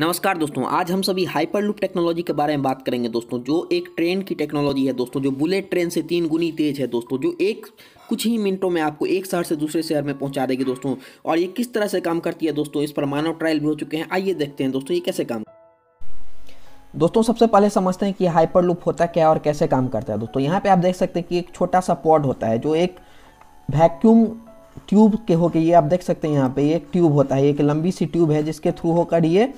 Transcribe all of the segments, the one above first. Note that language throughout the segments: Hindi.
नमस्कार दोस्तों आज हम सभी हाइपर लूप टेक्नोलॉजी के बारे में बात करेंगे दोस्तों जो एक ट्रेन की टेक्नोलॉजी है दोस्तों जो बुलेट ट्रेन से तीन गुनी तेज है दोस्तों जो एक कुछ ही मिनटों में आपको एक शहर से दूसरे शहर में पहुंचा देगी दोस्तों और ये किस तरह से काम करती है दोस्तों इस पर मानव ट्रायल भी हो चुके हैं आइए देखते हैं दोस्तों ये कैसे काम दोस्तों सबसे पहले समझते हैं कि हाइपर लूप होता क्या है और कैसे काम करता है दोस्तों यहाँ पे आप देख सकते हैं कि एक छोटा सा पॉड होता है जो एक वैक्यूम ट्यूब के होके ये आप देख सकते हैं यहाँ पे एक ट्यूब होता है एक लंबी सी ट्यूब है जिसके थ्रू होकर ये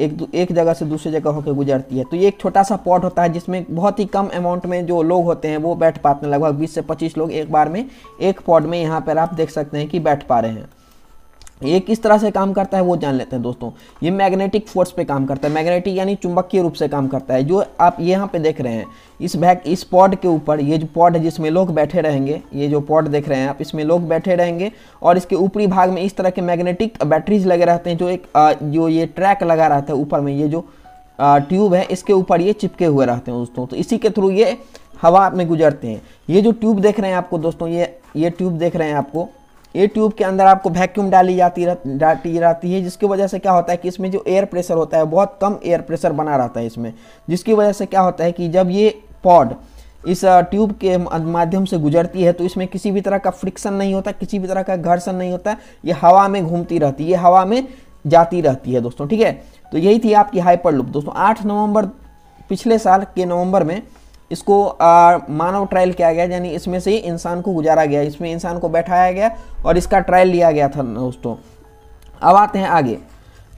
एक एक जगह से दूसरी जगह होकर गुजरती है तो ये एक छोटा सा पॉड होता है जिसमें बहुत ही कम अमाउंट में जो लोग होते हैं वो बैठ पाते हैं लगभग 20 से 25 लोग एक बार में एक पॉड में यहाँ पर आप देख सकते हैं कि बैठ पा रहे हैं ये किस तरह से काम करता है वो जान लेते हैं दोस्तों ये मैग्नेटिक फोर्स पे काम करता है मैग्नेटिक यानी चुंबकीय रूप से काम करता है जो आप यहाँ पे देख रहे हैं इस बैग इस पॉड के ऊपर ये जो पॉड है जिसमें लोग बैठे रहेंगे ये जो पॉड देख रहे हैं आप इसमें लोग बैठे रहेंगे और इसके ऊपरी भाग में इस तरह के मैग्नेटिक बैटरीज लगे रहते हैं जो एक जो ये ट्रैक लगा रहता है ऊपर में ये जो ट्यूब है इसके ऊपर ये चिपके हुए रहते हैं दोस्तों तो इसी के थ्रू ये हवा में गुजरते हैं ये जो ट्यूब देख रहे हैं आपको दोस्तों ये ये ट्यूब देख रहे हैं आपको ये ट्यूब के अंदर आपको वैक्यूम डाली जाती रह, डाली रहती है जिसकी वजह से क्या होता है कि इसमें जो एयर प्रेशर होता है बहुत कम एयर प्रेशर बना रहता है इसमें जिसकी वजह से क्या होता है कि जब ये पॉड इस ट्यूब के माध्यम से गुजरती है तो इसमें किसी भी तरह का फ्रिक्शन नहीं होता किसी भी तरह का घर्षण नहीं होता ये हवा में घूमती रहती है ये हवा में जाती रहती है दोस्तों ठीक है तो यही थी आपकी हाइपर लुप दोस्तों आठ नवम्बर पिछले साल के नवम्बर में इसको मानव ट्रायल किया गया यानी इसमें से ही इंसान को गुजारा गया इसमें इंसान को बैठाया गया और इसका ट्रायल लिया गया था दोस्तों अब आते हैं आगे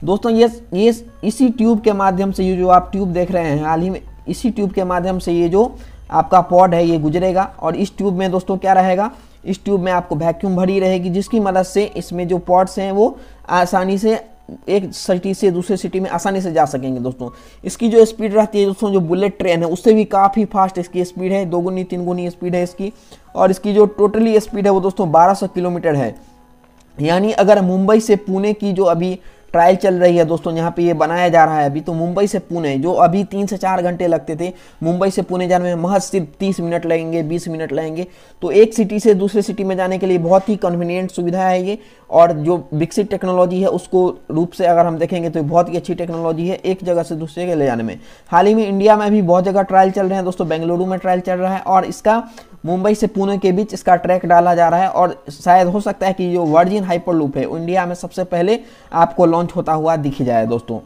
दोस्तों ये ये इसी ट्यूब के माध्यम से ये जो आप ट्यूब देख रहे हैं हाल ही में इसी ट्यूब के माध्यम से ये जो आपका पॉड है ये गुजरेगा और इस ट्यूब में दोस्तों क्या रहेगा इस ट्यूब में आपको वैक्यूम भरी रहेगी जिसकी मदद से इसमें जो पॉड्स हैं वो आसानी से एक सिटी से दूसरे सिटी में आसानी से जा सकेंगे दोस्तों इसकी जो स्पीड रहती है दोस्तों जो बुलेट ट्रेन है उससे भी काफ़ी फास्ट इसकी स्पीड है दो गुनी तीन गुनी स्पीड है इसकी और इसकी जो टोटली स्पीड है वो दोस्तों 1200 किलोमीटर है यानी अगर मुंबई से पुणे की जो अभी ट्रायल चल रही है दोस्तों यहाँ पे ये बनाया जा रहा है अभी तो मुंबई से पुणे जो अभी तीन से चार घंटे लगते थे मुंबई से पुणे जाने में महज सिर्फ तीस मिनट लगेंगे बीस मिनट लगेंगे तो एक सिटी से दूसरे सिटी में जाने के लिए बहुत ही कन्वीनियंट सुविधा है ये और जो विकसित टेक्नोलॉजी है उसको रूप से अगर हम देखेंगे तो बहुत ही अच्छी टेक्नोलॉजी है एक जगह से दूसरे के ले जाने में हाल ही में इंडिया में भी बहुत जगह ट्रायल चल रहे हैं दोस्तों बेंगलुरु में ट्रायल चल रहा है और इसका मुंबई से पुणे के बीच इसका ट्रैक डाला जा रहा है और शायद हो सकता है कि जो वर्जिन लूप है इंडिया में सबसे पहले आपको लॉन्च होता हुआ दिखी जाए दोस्तों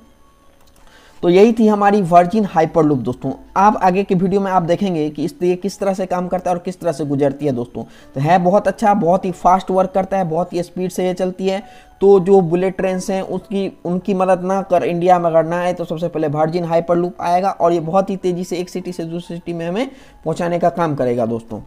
तो यही थी हमारी वर्जिन हाइपरलूप दोस्तों आप आगे की वीडियो में आप देखेंगे कि इस ये किस तरह से काम करता है और किस तरह से गुजरती है दोस्तों तो है बहुत अच्छा बहुत ही फास्ट वर्क करता है बहुत ही स्पीड से ये चलती है तो जो बुलेट ट्रेन्स हैं उसकी उनकी मदद ना कर इंडिया में अगर ना आए तो सबसे पहले वर्जिन हाइपरलूप आएगा और ये बहुत ही तेज़ी से एक सिटी से दूसरी सिटी में हमें पहुँचाने का काम करेगा दोस्तों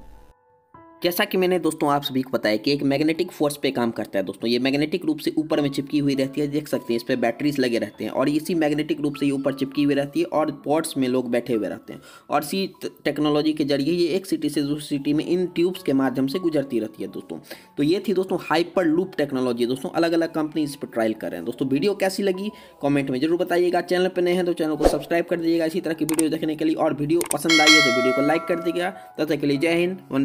जैसा कि मैंने दोस्तों आप सभी को बताया कि एक मैग्नेटिक फोर्स पे काम करता है दोस्तों ये मैग्नेटिक रूप से ऊपर में चिपकी हुई रहती है देख सकते हैं इस पर बैटरीज लगे रहते हैं और इसी मैग्नेटिक रूप से ये ऊपर चिपकी हुई रहती है और पॉट्स में लोग बैठे हुए रहते हैं और इसी टेक्नोलॉजी के जरिए ये एक सिटी से दूसरी सिटी में इन ट्यूब्स के माध्यम से गुजरती रहती है दोस्तों तो ये थी दोस्तों हाइपर लूप टेक्नोलॉजी दोस्तों अलग अलग कंपनी इस पर ट्रायल कर रहे हैं दोस्तों वीडियो कैसी लगी कॉमेंट में जरूर बताइएगा चैनल पर नए हैं तो चैनल को सब्सक्राइब कर दीजिएगा इसी तरह की वीडियो देखने के लिए और वीडियो पसंद आई है तो वीडियो को लाइक कर दीजिएगा तब तक के लिए जय हिंद